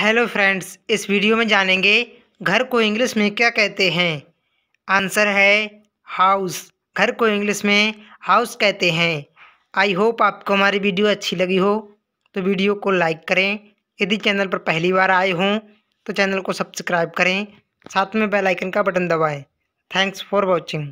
hello friends इस video में जानेंगे घर को इंग्लिश में क्या कहते हैं आंसर है हाउस घर को इंग्लिश में हाउस कहते हैं आई होप आपको हमारी वीडियो अच्छी लगी हो तो वीडियो को लाइक करें यदि चैनल पर पहली बार आए हों तो चैनल को सब्सक्राइब करें साथ में बेल आइकन का बटन दबाएं थैंक्स फॉर वॉचिंग